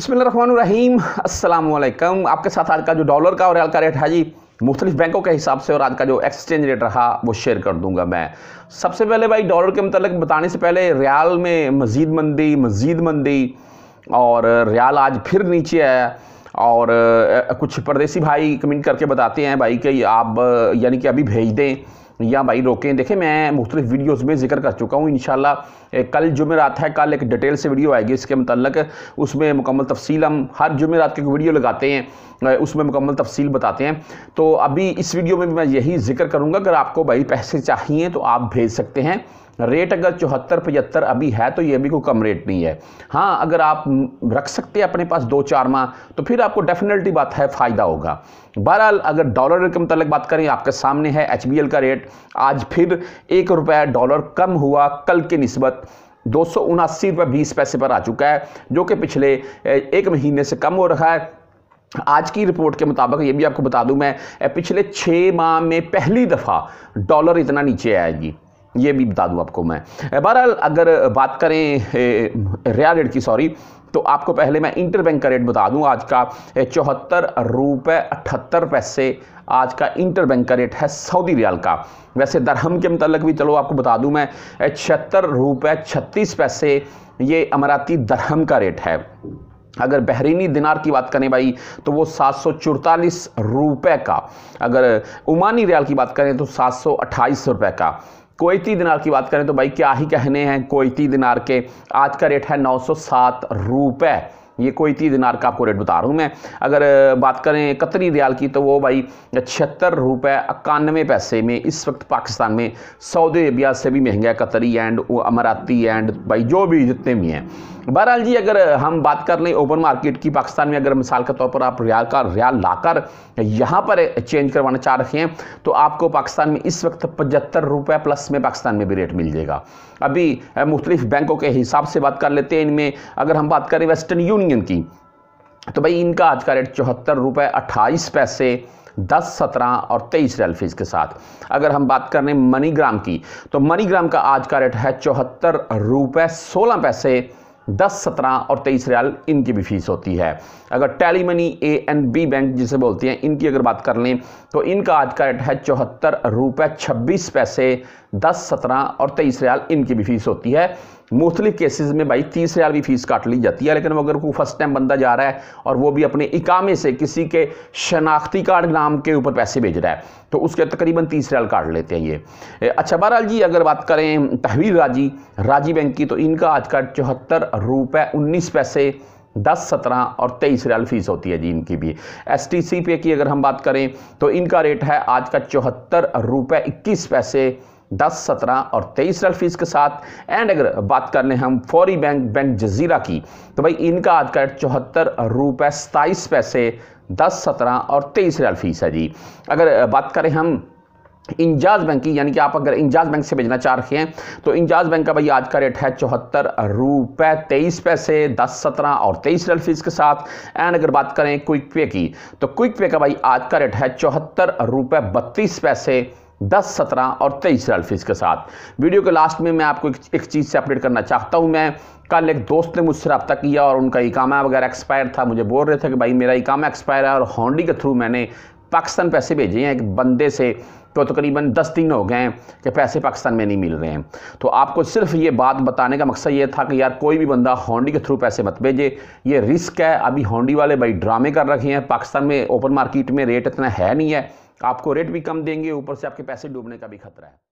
बसमीम अल्लाम आपके साथ आज का जो डॉलर का और रियाल का रेट है जी मुख्तलिफ बैंकों के हिसाब से और आज का जो एक्सचेंज रेट रहा वो शेयर कर दूंगा मैं सबसे पहले भाई डॉलर के मतलब बताने से पहले रियाल में मज़ीद मंदी मज़ीद मंदी और रियाल आज फिर नीचे है और कुछ परदेसी भाई कमेंट करके बताते हैं भाई कि आप यानी कि अभी भेज दें या भाई रोकें देखें मैं मुख्तलिफ वीडियोज़ में जिक्र कर चुका हूँ इन शाला कल जुमेरात है कल एक डिटेल से वीडियो आएगी इसके मतलब उसमें मुकम्मल तफसील हम हर जुमेरात की वीडियो लगाते हैं उसमें मुकम्मल तफसील बताते हैं तो अभी इस वीडियो में मैं यही जिक्र करूँगा अगर आपको भाई पैसे चाहिए तो आप भेज सकते हैं रेट अगर चौहत्तर पचहत्तर अभी है तो ये भी कोई कम रेट नहीं है हाँ अगर आप रख सकते हैं अपने पास दो चार माह तो फिर आपको डेफिनेटली बात है फ़ायदा होगा बहरहाल अगर डॉलर के मतलब बात करें आपके सामने है एच का रेट आज फिर एक रुपया डॉलर कम हुआ कल के नस्बत दो सौ उनासी रुपये बीस पैसे पर आ चुका है जो कि पिछले एक महीने से कम हो रहा है आज की रिपोर्ट के मुताबिक ये भी आपको बता दूं मैं पिछले छः माह में पहली दफ़ा डॉलर इतना नीचे आया जी ये भी बता दूं आपको मैं बहरहाल अगर बात करें रियाल रेट की सॉरी तो आपको पहले मैं इंटर बैंक का रेट बता दूं आज का चौहत्तर रुपये अठहत्तर पैसे आज का इंटर बैंक का रेट है सऊदी रियाल का वैसे दरहम के मतलब भी चलो आपको बता दूं मैं छिहत्तर रुपये छत्तीस पैसे ये अमराती दरहम का रेट है अगर बहरीनी दिनार की बात करें भाई तो वो सात सौ रुपए का अगर उमानी रियाल की बात करें तो सात सौ रुपए का कोयती दिनार की बात करें तो भाई क्या ही कहने हैं कोयती दिनार के आज का रेट है नौ सौ सात रुपये ये दिनार का आपको रेट बता रहा हूँ मैं अगर बात करें कतरी दयाल की तो वो भाई छिहत्तर रुपये इक्यानवे पैसे में इस वक्त पाकिस्तान में सऊदी अरबिया से भी महंगा है कतरी एंड अमराती एंड भाई जो भी जितने भी हैं बहरहाल जी अगर हम बात कर लें ओपन मार्केट की पाकिस्तान में अगर मिसाल के तौर पर आप रियाल का रियाल लाकर यहाँ पर चेंज करवाना चाह रहे हैं तो आपको पाकिस्तान में इस वक्त पचहत्तर रुपये प्लस में पाकिस्तान में भी रेट मिल जाएगा अभी मुख्तलिफ बैंकों के हिसाब से बात कर लेते हैं इनमें अगर हम बात करें वेस्टर्न यूनियन की तो भाई इनका आज का रेट चौहत्तर रुपये अट्ठाईस पैसे दस सत्रह और तेईस रेल फीस के साथ अगर हम बात कर मनीग्राम की तो मनीग्राम का आज का रेट है चौहत्तर रुपये सोलह पैसे दस सत्रह और तेईस रियाल इनकी भी फीस होती है अगर tally money A and B bank जिसे बोलते हैं इनकी अगर बात कर लें तो इनका आज का रेट है चौहत्तर रुपये छब्बीस पैसे दस सत्रह और तेईस रियाल इनकी भी फीस होती है मोस्टली केसेस में भाई तीस हज़ार भी फीस काट ली जाती है लेकिन अगर कोई फर्स्ट टाइम बंदा जा रहा है और वो भी अपने इकामे से किसी के शनाख्ती कार्ड नाम के ऊपर पैसे भेज रहा है तो उसके तकरीबन तीस हज़ार काट लेते हैं ये अच्छा बहरहाल जी अगर बात करें तहवीर राजी राजी बैंक की तो इनका आज का चौहत्तर रुपये उन्नीस पैसे दस सत्रह और तेईस रियाल फीस होती है जी इनकी भी एस टी सी पे की अगर हम बात करें तो इनका रेट है आज का चौहत्तर रुपये इक्कीस पैसे दस सत्रह और तेईस रल फीस के साथ एंड अगर बात कर लें हम फौरी बैंक बैंक जजीरा की तो भाई इनका आज का रेट चौहत्तर रुपये सताईस पैसे दस सत्रह और तेईस रल फीस है जी अगर बात करें हम इंजाज बैंक की यानी कि आप अगर इंजाज बैंक से भेजना चाह रहे हैं तो इंजाज बैंक का भाई आज का रेट है चौहत्तर रुपये तेईस पैसे दस सत्रह और तेईस रेल फीस के साथ एंड अगर बात करें क्विक पे की तो क्विक पे का भाई आज का रेट है चौहत्तर रुपये बत्तीस पैसे दस सत्रह और तेईस सेल्फिश के साथ वीडियो के लास्ट में मैं आपको एक, एक चीज़ से अपडेट करना चाहता हूँ मैं कल एक दोस्त ने मुझसे रब्ता किया और उनका इकामा वगैरह एक्सपायर था मुझे बोल रहे थे कि भाई मेरा इकामा एक्सपायर है और हॉन्डी के थ्रू मैंने पाकिस्तान पैसे भेजे हैं एक बंदे से तो तकरीबन दस दिन हो गए हैं कि पैसे पाकिस्तान में नहीं मिल रहे हैं तो आपको सिर्फ ये बात बताने का मकसद ये था कि यार कोई भी बंदा हॉन्डी के थ्रू पैसे मत भेजे ये रिस्क है अभी हॉन्डी वाले भाई ड्रामे कर रखे हैं पाकिस्तान में ओपन मार्केट में रेट इतना है नहीं है आपको रेट भी कम देंगे ऊपर से आपके पैसे डूबने का भी खतरा है